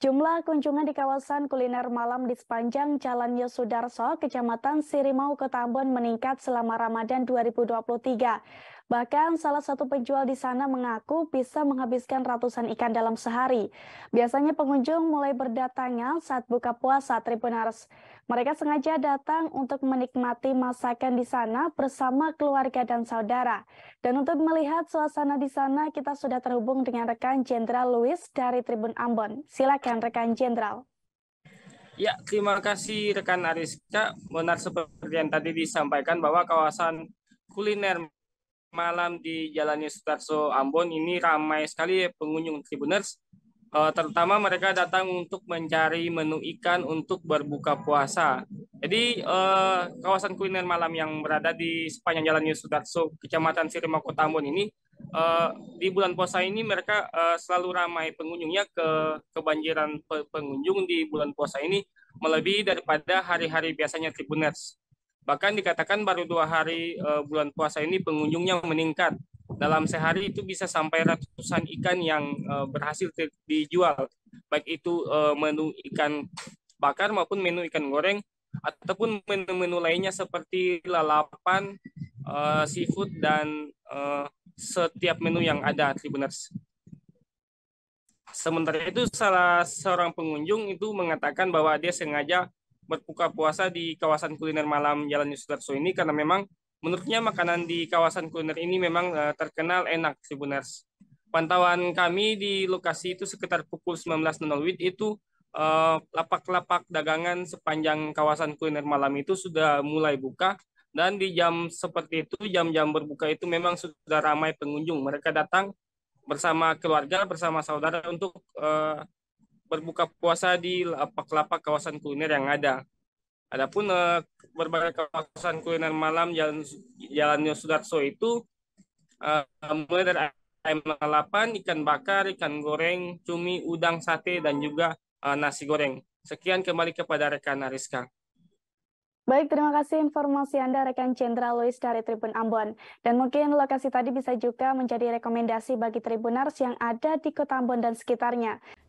Jumlah kunjungan di kawasan kuliner malam di sepanjang Jalan Yosudarso, Kecamatan Sirimau, Kota Ambon meningkat selama Ramadan 2023. Bahkan salah satu penjual di sana mengaku bisa menghabiskan ratusan ikan dalam sehari. Biasanya pengunjung mulai berdatangan saat buka puasa Tribunars. Mereka sengaja datang untuk menikmati masakan di sana bersama keluarga dan saudara. Dan untuk melihat suasana di sana, kita sudah terhubung dengan rekan Jenderal Louis dari Tribun Ambon. Silakan rekan Jenderal. Ya, terima kasih rekan Ariska. Benar seperti yang tadi disampaikan bahwa kawasan kuliner malam di Jalan Sutarso Ambon ini ramai sekali pengunjung Tribuners eh, terutama mereka datang untuk mencari menu ikan untuk berbuka puasa. Jadi eh, kawasan kuliner malam yang berada di sepanjang Jalan Yusudarso, Kecamatan Sirima Kota Ambon ini eh, di bulan puasa ini mereka selalu ramai pengunjungnya ke kebanjiran pengunjung di bulan puasa ini melebihi daripada hari-hari biasanya Tribuners. Bahkan dikatakan baru dua hari uh, bulan puasa ini pengunjungnya meningkat. Dalam sehari itu bisa sampai ratusan ikan yang uh, berhasil dijual, baik itu uh, menu ikan bakar maupun menu ikan goreng ataupun menu-menu lainnya seperti lalapan, uh, seafood dan uh, setiap menu yang ada Tribuners. Sementara itu salah seorang pengunjung itu mengatakan bahwa dia sengaja berbuka puasa di kawasan kuliner malam Jalan Yusudarso ini karena memang menurutnya makanan di kawasan kuliner ini memang uh, terkenal enak Tribuners. Pantauan kami di lokasi itu sekitar pukul 19.00 WIT itu eh, lapak-lapak uh, dagangan sepanjang kawasan kuliner malam itu sudah mulai buka dan di jam seperti itu jam-jam berbuka itu memang sudah ramai pengunjung mereka datang bersama keluarga bersama saudara untuk uh, berbuka puasa di lapak-lapak kawasan kuliner yang ada. Adapun uh, berbagai kawasan kuliner malam Jalan Jalan Yosudarso itu uh, mulai dari ayam lalapan, ikan bakar, ikan goreng, cumi, udang, sate, dan juga uh, nasi goreng. Sekian kembali kepada rekan Ariska. Baik, terima kasih informasi Anda rekan Cendra Louis dari Tribun Ambon. Dan mungkin lokasi tadi bisa juga menjadi rekomendasi bagi Tribunars yang ada di Kota Ambon dan sekitarnya.